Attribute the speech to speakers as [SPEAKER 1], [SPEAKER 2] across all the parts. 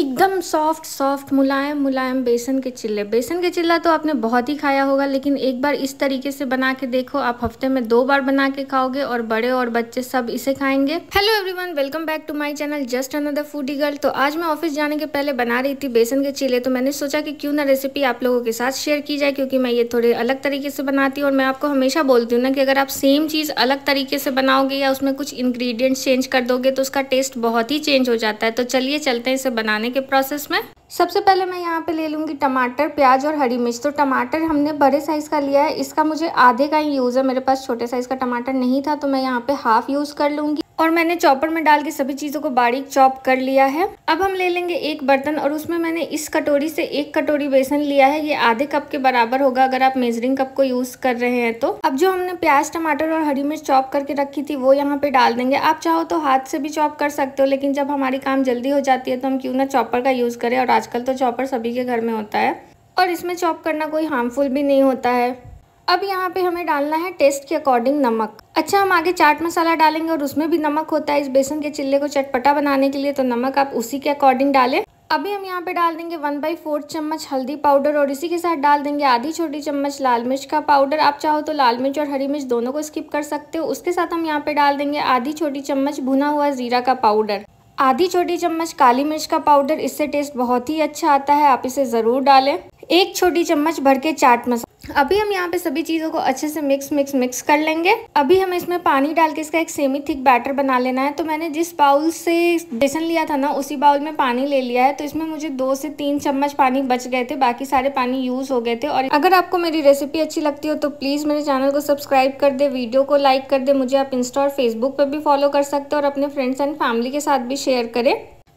[SPEAKER 1] एकदम soft soft मुलायम मुलायम बेसन के चिल्ले बेसन के चिल्ला तो आपने बहुत ही खाया होगा लेकिन एक बार इस तरीके से बना के देखो आप हफ्ते में दो बार बना के खाओगे और बड़े और बच्चे सब इसे खाएंगे hello everyone welcome back to my channel just another foodie girl तो आज मैं ऑफिस जाने के पहले बना रही थी बेसन के चिल्ले तो मैंने सोचा कि क्यों ना रेसिपी आप लोगों के साथ शेयर की जाए क्योंकि मैं ये थोड़े अलग तरीके से बनाती हूँ और मैं आपको हमेशा बोलती हूँ ना कि अगर आप सेम चीज़ अलग तरीके से बनाओगे या उसमें कुछ इन्ग्रीडियंट्स चेंज कर दोगे तो उसका टेस्ट बहुत ही चेंज हो जाता है तो चलिए चलते हैं इसे बनाने बनाने के प्रोसेस में सबसे पहले मैं यहाँ पे ले लूँगी टमाटर प्याज और हरी मिर्च तो टमाटर हमने बड़े साइज़ का लिया है इसका मुझे आधे का ही यूज़ है मेरे पास छोटे साइज़ का टमाटर नहीं था तो मैं यहाँ पे हाफ़ यूज़ कर लूँगी और मैंने चॉपर में डाल के सभी चीज़ों को बारीक चॉप कर लिया है अब हम ले लेंगे एक बर्तन और उसमें मैंने इस कटोरी से एक कटोरी बेसन लिया है ये आधे कप के बराबर होगा अगर आप मेजरिंग कप को यूज़ कर रहे हैं तो अब जो हमने प्याज टमाटर और हरी मिर्च चॉप करके रखी थी वो यहाँ पे डाल देंगे आप चाहो तो हाथ से भी चॉप कर सकते हो लेकिन जब हमारी काम जल्दी हो जाती है तो हम क्यों ना चॉपर का यूज़ करें और आजकल तो चॉपर सभी के घर में होता है और इसमें चॉप करना कोई हार्मफुल भी नहीं होता है अब यहाँ पे हमें डालना है टेस्ट के अकॉर्डिंग नमक अच्छा हम आगे चाट मसाला डालेंगे और उसमें भी नमक होता है इस बेसन के चिल्ले को चटपटा बनाने के लिए तो नमक आप उसी के अकॉर्डिंग डालें अभी हम यहाँ पे डाल देंगे वन बाई फोर्थ चम्मच हल्दी पाउडर और इसी के साथ डाल देंगे आधी छोटी चम्मच लाल मिर्च का पाउडर आप चाहो तो लाल मिर्च और हरी मिर्च दोनों को स्किप कर सकते हो उसके साथ हम यहाँ पे डाल देंगे आधी छोटी चम्मच भुना हुआ जीरा का पाउडर आधी छोटी चम्मच काली मिर्च का पाउडर इससे टेस्ट बहुत ही अच्छा आता है आप इसे ज़रूर डालें एक छोटी चम्मच भर के चाट मसाला अभी हम यहाँ पे सभी चीज़ों को अच्छे से मिक्स मिक्स मिक्स कर लेंगे अभी हमें इसमें पानी डाल के इसका एक सेमी थिक बैटर बना लेना है तो मैंने जिस बाउल से बेसन लिया था ना उसी बाउल में पानी ले लिया है तो इसमें मुझे दो से तीन चम्मच पानी बच गए थे बाकी सारे पानी यूज़ हो गए थे और अगर आपको मेरी रेसिपी अच्छी लगती हो तो प्लीज़ मेरे चैनल को सब्सक्राइब कर दे वीडियो को लाइक कर दे मुझे आप इंस्टा और फेसबुक पर भी फॉलो कर सकते हो और अपने फ्रेंड्स एंड फैमिली के साथ भी शेयर करें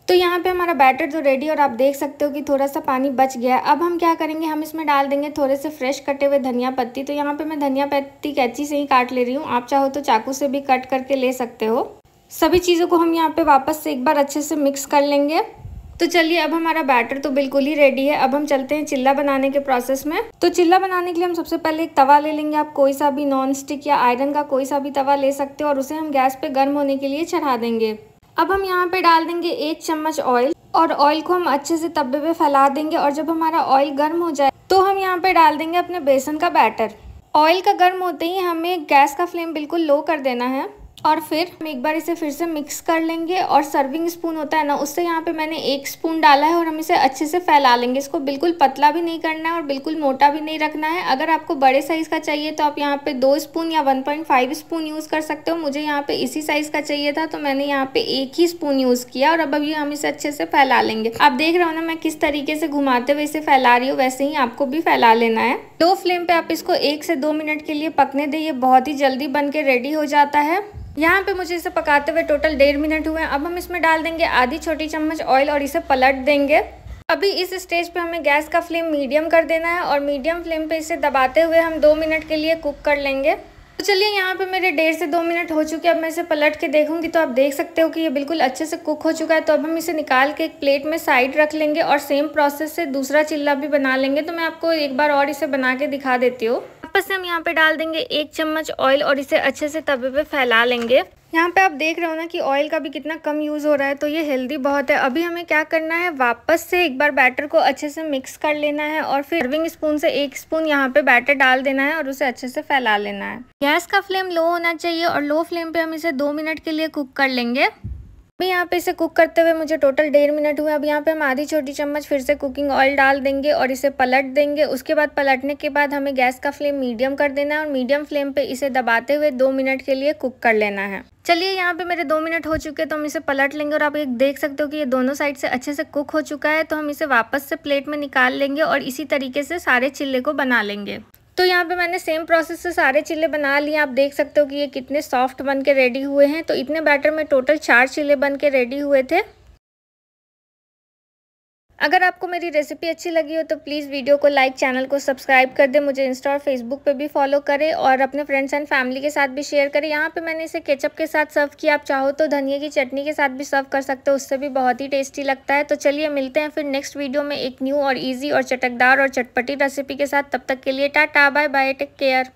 [SPEAKER 1] तो यहाँ पे हमारा बैटर जो रेडी और आप देख सकते हो कि थोड़ा सा पानी बच गया अब हम क्या करेंगे हम इसमें डाल देंगे थोड़े से फ्रेश कटे हुए धनिया पत्ती तो यहाँ पे मैं धनिया पत्ती कैची से ही काट ले रही हूँ आप चाहो तो चाकू से भी कट करके ले सकते हो सभी चीज़ों को हम यहाँ पे वापस से एक बार अच्छे से मिक्स कर लेंगे तो चलिए अब हमारा बैटर तो बिल्कुल ही रेडी है अब हम चलते हैं चिल्ला बनाने के प्रोसेस में तो चिल्ला बनाने के लिए हम सबसे पहले एक तवा ले लेंगे आप कोई सा भी नॉन स्टिक या आयरन का कोई सा भी तवा ले सकते हो और उसे हम गैस पे गर्म होने के लिए चढ़ा देंगे अब हम यहाँ पे डाल देंगे एक चम्मच ऑयल और ऑयल को हम अच्छे से तब्बे पे फैला देंगे और जब हमारा ऑयल गर्म हो जाए तो हम यहाँ पे डाल देंगे अपने बेसन का बैटर ऑयल का गर्म होते ही हमें गैस का फ्लेम बिल्कुल लो कर देना है और फिर हम एक बार इसे फिर से मिक्स कर लेंगे और सर्विंग स्पून होता है ना उससे यहाँ पे मैंने एक स्पून डाला है और हम इसे अच्छे से फैला लेंगे इसको बिल्कुल पतला भी नहीं करना है और बिल्कुल मोटा भी नहीं रखना है अगर आपको बड़े साइज़ का चाहिए तो आप यहाँ पे दो स्पून या 1.5 स्पून यूज़ कर सकते हो मुझे यहाँ पे इसी साइज़ का चाहिए था तो मैंने यहाँ पे एक ही स्पून यूज़ किया और अब अभी हम इसे अच्छे से फैला लेंगे आप देख रहे हो ना मैं किस तरीके से घुमाते हुए इसे फैला रही हूँ वैसे ही आपको भी फैला लेना है लो फ्लेम पे आप इसको एक से दो मिनट के लिए पकने दें बहुत ही जल्दी बन के रेडी हो जाता है यहाँ पे मुझे इसे पकाते हुए टोटल डेढ़ मिनट हुए हैं अब हम इसमें डाल देंगे आधी छोटी चम्मच ऑयल और इसे पलट देंगे अभी इस स्टेज पे हमें गैस का फ्लेम मीडियम कर देना है और मीडियम फ्लेम पे इसे दबाते हुए हम दो मिनट के लिए कुक कर लेंगे तो चलिए यहाँ पे मेरे डेढ़ से दो मिनट हो चुके हैं अब मैं इसे पलट के देखूंगी तो आप देख सकते हो कि ये बिल्कुल अच्छे से कुक हो चुका है तो अब हम इसे निकाल के एक प्लेट में साइड रख लेंगे और सेम प्रोसेस से दूसरा चिल्ला भी बना लेंगे तो मैं आपको एक बार और इसे बना के दिखा देती हूँ वापस से हम यहाँ पे डाल देंगे एक चम्मच ऑयल और इसे अच्छे से तवे पे फैला लेंगे यहाँ पे आप देख रहे हो ना कि ऑयल का भी कितना कम यूज़ हो रहा है तो ये हेल्दी बहुत है अभी हमें क्या करना है वापस से एक बार बैटर को अच्छे से मिक्स कर लेना है और फिर सर्विंग स्पून से एक स्पून यहाँ पे बैटर डाल देना है और उसे अच्छे से फैला लेना है गैस का फ्लेम लो होना चाहिए और लो फ्लेम पे हम इसे दो मिनट के लिए कुक कर लेंगे अभी यहाँ पे इसे कुक करते हुए मुझे टोटल डेढ़ मिनट हुए अब यहाँ पे हम आधी छोटी चम्मच फिर से कुकिंग ऑयल डाल देंगे और इसे पलट देंगे उसके बाद पलटने के बाद हमें गैस का फ्लेम मीडियम कर देना है और मीडियम फ्लेम पे इसे दबाते हुए दो मिनट के लिए कुक कर लेना है चलिए यहाँ पे मेरे दो मिनट हो चुके हैं तो हम इसे पलट लेंगे और आप एक देख सकते हो कि ये दोनों साइड से अच्छे से कुक हो चुका है तो हम इसे वापस से प्लेट में निकाल लेंगे और इसी तरीके से सारे चिल्ले को बना लेंगे तो यहाँ पे मैंने सेम प्रोसेस से सारे चिल्ले बना लिए आप देख सकते हो कि ये कितने सॉफ्ट बन के रेडी हुए हैं तो इतने बैटर में टोटल चार चिल्ले बन के रेडी हुए थे अगर आपको मेरी रेसिपी अच्छी लगी हो तो प्लीज़ वीडियो को लाइक चैनल को सब्सक्राइब कर दें मुझे इंस्टा और फेसबुक पे भी फॉलो करें और अपने फ्रेंड्स एंड फैमिली के साथ भी शेयर करें यहाँ पे मैंने इसे केचप के साथ सर्व किया आप चाहो तो धनिया की चटनी के साथ भी सर्व कर सकते हो उससे भी बहुत ही टेस्टी लगता है तो चलिए मिलते हैं फिर नेक्स्ट वीडियो में एक न्यू और ईजी और चटकदार और चटपटी रेसिपी के साथ तब तक के लिए tata bye bye take care